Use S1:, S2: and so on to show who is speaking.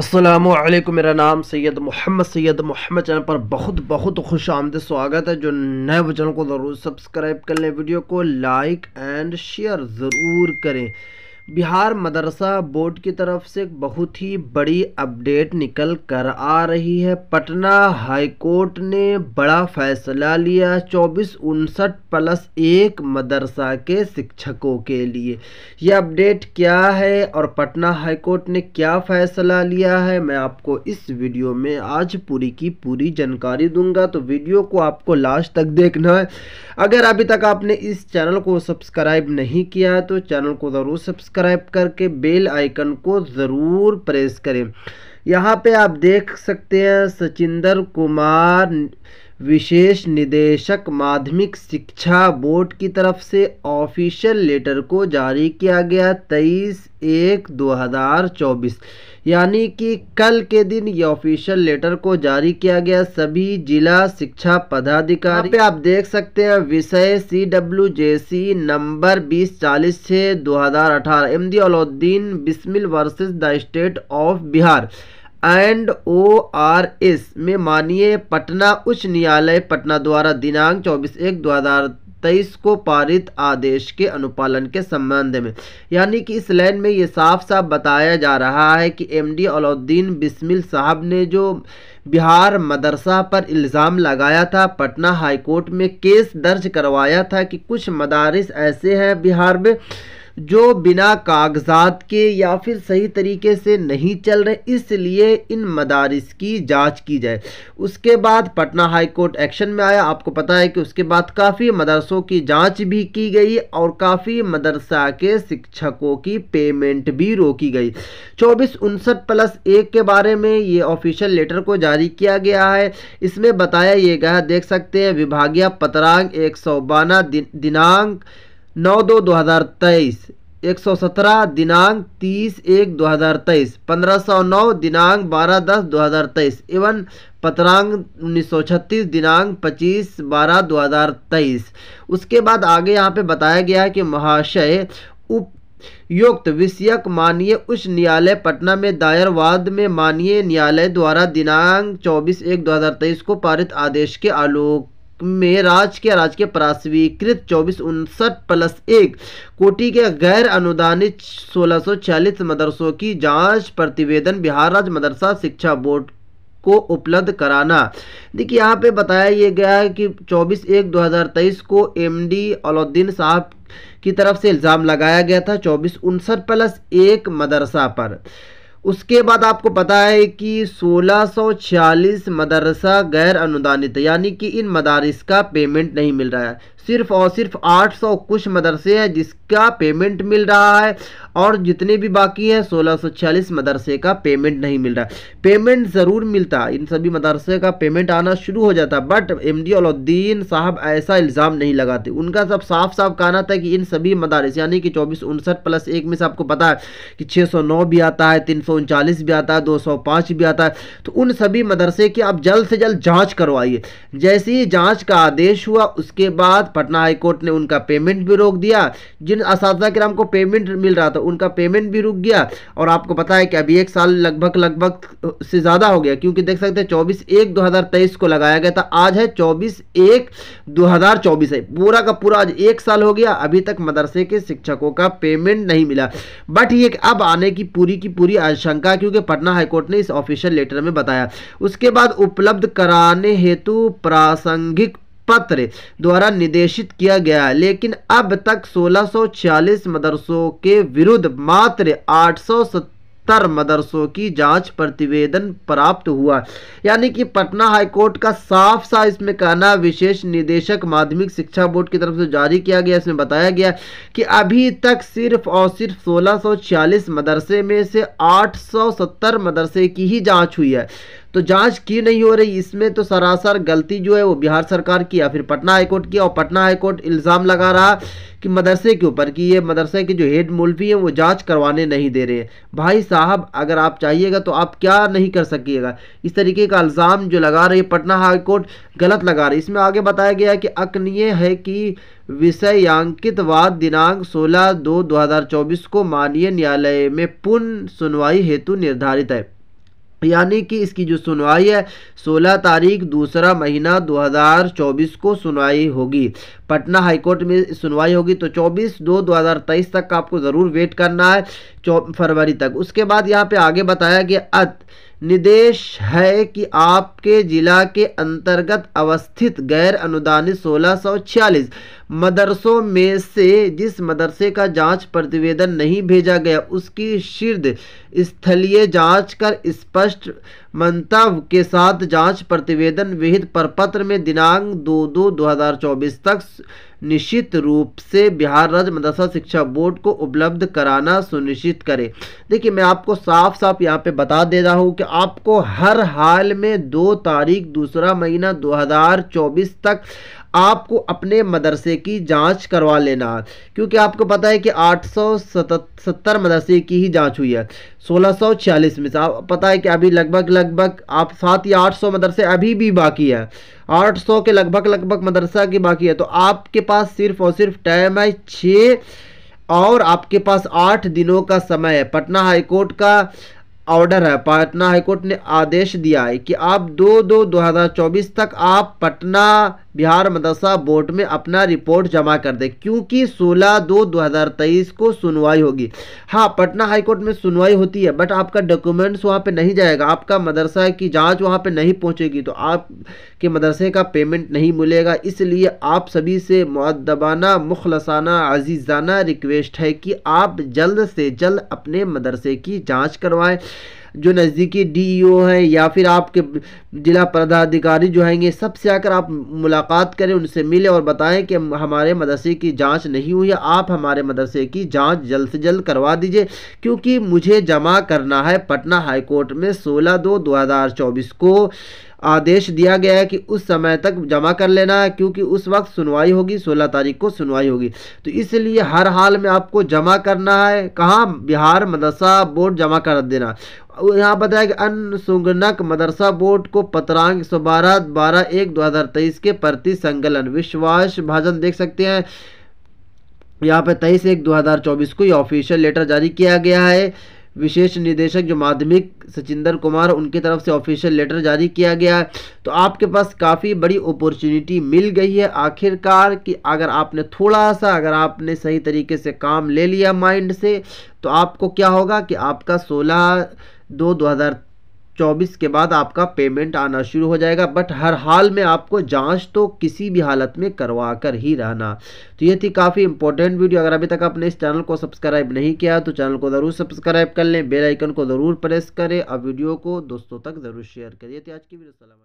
S1: असलम मेरा नाम सैयद मोहम्मद सैयद मोहम्मद चैनल पर बहुत बहुत खुश आमद स्वागत है जो नए चैनल को ज़रूर सब्सक्राइब कर लें वीडियो को लाइक एंड शेयर ज़रूर करें बिहार मदरसा बोर्ड की तरफ से बहुत ही बड़ी अपडेट निकल कर आ रही है पटना हाई कोर्ट ने बड़ा फैसला लिया चौबीस उनसठ प्लस एक मदरसा के शिक्षकों के लिए यह अपडेट क्या है और पटना हाई कोर्ट ने क्या फैसला लिया है मैं आपको इस वीडियो में आज पूरी की पूरी जानकारी दूंगा तो वीडियो को आपको लास्ट तक देखना है अगर अभी तक आपने इस चैनल को सब्सक्राइब नहीं किया है तो चैनल को ज़रूर सब्सक्राइब सब्सक्राइब करके बेल आइकन को ज़रूर प्रेस करें यहाँ पे आप देख सकते हैं सचिंदर कुमार विशेष निदेशक माध्यमिक शिक्षा बोर्ड की तरफ से ऑफिशियल लेटर को जारी किया गया तेईस एक दो हज़ार चौबीस यानी कि कल के दिन ये ऑफिशियल लेटर को जारी किया गया सभी जिला शिक्षा पदाधिकारी पे आप देख सकते हैं विषय सी डब्ल्यू जे सी नंबर बीस चालीस छः दो हज़ार अठारह M D Alauddin Bismil versus the state of Bihar and O R S में माननीय पटना उच्च न्यायालय पटना द्वारा दिनांक 24 एक 2023 को पारित आदेश के अनुपालन के संबंध में यानी कि इस लाइन में ये साफ साफ बताया जा रहा है कि एमडी अलाउद्दीन बिस्मिल साहब ने जो बिहार मदरसा पर इल्ज़ाम लगाया था पटना हाईकोर्ट में केस दर्ज करवाया था कि कुछ मदारस ऐसे हैं बिहार में जो बिना कागजात के या फिर सही तरीके से नहीं चल रहे इसलिए इन मदारस की जांच की जाए उसके बाद पटना हाई कोर्ट एक्शन में आया आपको पता है कि उसके बाद काफ़ी मदरसों की जांच भी की गई और काफ़ी मदरसा के शिक्षकों की पेमेंट भी रोकी गई चौबीस उनसठ प्लस एक के बारे में ये ऑफिशियल लेटर को जारी किया गया है इसमें बताया ये गया देख सकते हैं विभागीय पत्रांग एक सौ बाना दिन, दिनांक नौ दो दो हज़ार तेईस एक सौ सत्रह दिनांक तीस एक दो हज़ार तेईस पंद्रह सौ नौ दिनांक बारह दस दो हज़ार तेईस एवं पत्रांग उन्नीस सौ छत्तीस दिनांक पच्चीस बारह दो हज़ार तेईस उसके बाद आगे यहाँ पे बताया गया है कि महाशय उप युक्त विषयक माननीय उच्च न्यायालय पटना में दायर वाद में माननीय न्यायालय द्वारा दिनांक चौबीस एक तेईस को पारित आदेश के आलोक में राज के राज के प्रास्वीकृत चौबीस उनसठ प्लस एक कोटि के गैर अनुदानित 1640 मदरसों की जांच प्रतिवेदन बिहार राज्य मदरसा शिक्षा बोर्ड को उपलब्ध कराना देखिए यहाँ पे बताया ये गया है कि 24 एक 2023 को एमडी अलाउद्दीन साहब की तरफ से इल्ज़ाम लगाया गया था चौबीस उनसठ प्लस एक मदरसा पर उसके बाद आपको पता है कि 1646 मदरसा गैर अनुदानित यानी कि इन मदारस का पेमेंट नहीं मिल रहा है सिर्फ और सिर्फ 800 कुछ मदरसे हैं जिसका पेमेंट मिल रहा है और जितने भी बाकी हैं 1646 मदरसे का पेमेंट नहीं मिल रहा पेमेंट ज़रूर मिलता इन सभी मदरसे का पेमेंट आना शुरू हो जाता बट एम डी अलाउद्दीन साहब ऐसा इल्ज़ाम नहीं लगाते उनका सब साफ साफ कहना था कि इन सभी मदारस यानी कि चौबीस उनसठ प्लस एक में से आपको पता है कि छः भी आता है तीन भी आता है दो भी आता है तो उन सभी मदरसे की आप जल्द से जल्द जाँच करवाइए जैसे ही जाँच का आदेश हुआ उसके बाद पटना हाईकोर्ट ने उनका पेमेंट भी रोक दिया जिन इस कराम को पेमेंट मिल रहा था उनका पेमेंट भी रुक गया और आपको पता है कि अभी एक साल लगभग लगभग से ज़्यादा हो गया क्योंकि देख सकते हैं चौबीस एक दो को लगाया गया था आज है चौबीस एक दो हज़ार चौबीस है पूरा का पूरा आज एक साल हो गया अभी तक मदरसे के शिक्षकों का पेमेंट नहीं मिला बट ये अब आने की पूरी की पूरी आशंका क्योंकि पटना हाईकोर्ट ने इस ऑफिशियल लेटर में बताया उसके बाद उपलब्ध कराने हेतु प्रासंगिक पत्र द्वारा निर्देशित किया गया लेकिन अब तक 1640 मदरसों के विरुद्ध मात्र तर मदरसों की जांच प्रतिवेदन प्राप्त हुआ यानी कि पटना हाईकोर्ट का साफ सा इसमें कहना विशेष निदेशक माध्यमिक शिक्षा बोर्ड की तरफ से जारी किया गया इसमें बताया गया कि अभी तक सिर्फ और सिर्फ 1640 मदरसे में से 870 मदरसे की ही जांच हुई है तो जांच क्यों नहीं हो रही इसमें तो सरासर गलती जो है वो बिहार सरकार की या फिर पटना हाईकोर्ट की और पटना हाईकोर्ट इल्ज़ाम लगा रहा कि मदरसे के ऊपर कि ये मदरसे के जो हेड मौलवी हैं वो जांच करवाने नहीं दे रहे हैं भाई साहब अगर आप चाहिएगा तो आप क्या नहीं कर सकिएगा इस तरीके का इल्ज़ाम जो लगा रही है पटना हाईकोर्ट गलत लगा रही इसमें आगे बताया गया कि अकनीय है कि विषयांकित वाद दिनांक 16 दो 2024 को माननीय न्यायालय में पुनः सुनवाई हेतु निर्धारित है यानी कि इसकी जो सुनवाई है 16 तारीख दूसरा महीना 2024 को सुनवाई होगी पटना हाईकोर्ट में सुनवाई होगी तो 24 दो 2023 तक का आपको ज़रूर वेट करना है फरवरी तक उसके बाद यहाँ पे आगे बताया कि अत निर्देश है कि आपके ज़िला के अंतर्गत अवस्थित गैर अनुदानित सोलह मदरसों में से जिस मदरसे का जांच प्रतिवेदन नहीं भेजा गया उसकी शीर्द स्थलीय जांच कर स्पष्ट मंतव्य के साथ जांच प्रतिवेदन विहित परपत्र में दिनांक दो दो 2024 हज़ार चौबीस तक निश्चित रूप से बिहार राज्य मदरसा शिक्षा बोर्ड को उपलब्ध कराना सुनिश्चित करें देखिए मैं आपको साफ साफ यहाँ पे बता दे रहा हूँ कि आपको हर हाल में दो तारीख दूसरा महीना 2024 तक आपको अपने मदरसे की जांच करवा लेना क्योंकि आपको पता है कि आठ सत्तर मदरसे की ही जांच हुई है 1646 में से आप पता है कि अभी लगभग लगभग आप सात या आठ सौ मदरसे अभी भी बाकी है आठ सौ के लगभग लगभग मदरसा की बाकी है तो आपके पास सिर्फ और सिर्फ टाइम है छः और आपके पास आठ दिनों का समय है पटना हाईकोर्ट का ऑर्डर है पटना हाईकोर्ट ने आदेश दिया है कि आप दो दो 2024 तक आप पटना बिहार मदरसा बोर्ड में अपना रिपोर्ट जमा कर दे क्योंकि 16 दो 2023 को सुनवाई होगी हाँ पटना हाईकोर्ट में सुनवाई होती है बट आपका डॉक्यूमेंट्स वहाँ पे नहीं जाएगा आपका मदरसा की जांच वहाँ पे नहीं पहुँचेगी तो आप के मदरसे का पेमेंट नहीं मिलेगा इसलिए आप सभी से मुद्दबाना मुखलसाना अजीज़ाना रिक्वेस्ट है कि आप जल्द से जल्द अपने मदरसे की जाँच करवाएँ जो नज़दीकी डीईओ e हैं या फिर आपके जिला पदाधिकारी जो हैंगे सबसे आकर आप मुलाकात करें उनसे मिलें और बताएं कि हमारे मदरसे की जांच नहीं हुई है आप हमारे मदरसे की जांच जल्द से जल्द करवा दीजिए क्योंकि मुझे जमा करना है पटना हाईकोर्ट में सोलह दो दो को आदेश दिया गया है कि उस समय तक जमा कर लेना है क्योंकि उस वक्त सुनवाई होगी सोलह तारीख को सुनवाई होगी तो इसलिए हर हाल में आपको जमा करना है कहाँ बिहार मदरसा बोर्ड जमा कर देना यहाँ बताया कि सुगनक मदरसा बोर्ड को पत्रांक सौ बारह बारह एक दो हज़ार तेईस के प्रति संकलन विश्वास भाजन देख सकते हैं यहाँ पर तेईस एक दो हज़ार चौबीस को ये ऑफिशियल लेटर जारी किया गया है विशेष निदेशक जो माध्यमिक सचिंदर कुमार उनकी तरफ से ऑफिशियल लेटर जारी किया गया है तो आपके पास काफ़ी बड़ी अपॉर्चुनिटी मिल गई है आखिरकार कि अगर आपने थोड़ा सा अगर आपने सही तरीके से काम ले लिया माइंड से तो आपको क्या होगा कि आपका सोलह दो दो हज़ार चौबीस के बाद आपका पेमेंट आना शुरू हो जाएगा बट हर हाल में आपको जांच तो किसी भी हालत में करवा कर ही रहना तो ये थी काफ़ी इंपॉर्टेंट वीडियो अगर अभी तक आपने इस चैनल को सब्सक्राइब नहीं किया तो चैनल को ज़रूर सब्सक्राइब कर लें बेल आइकन को ज़रूर प्रेस करें और वीडियो को दोस्तों तक ज़रूर शेयर करिए थी आज की वीडियो सलाम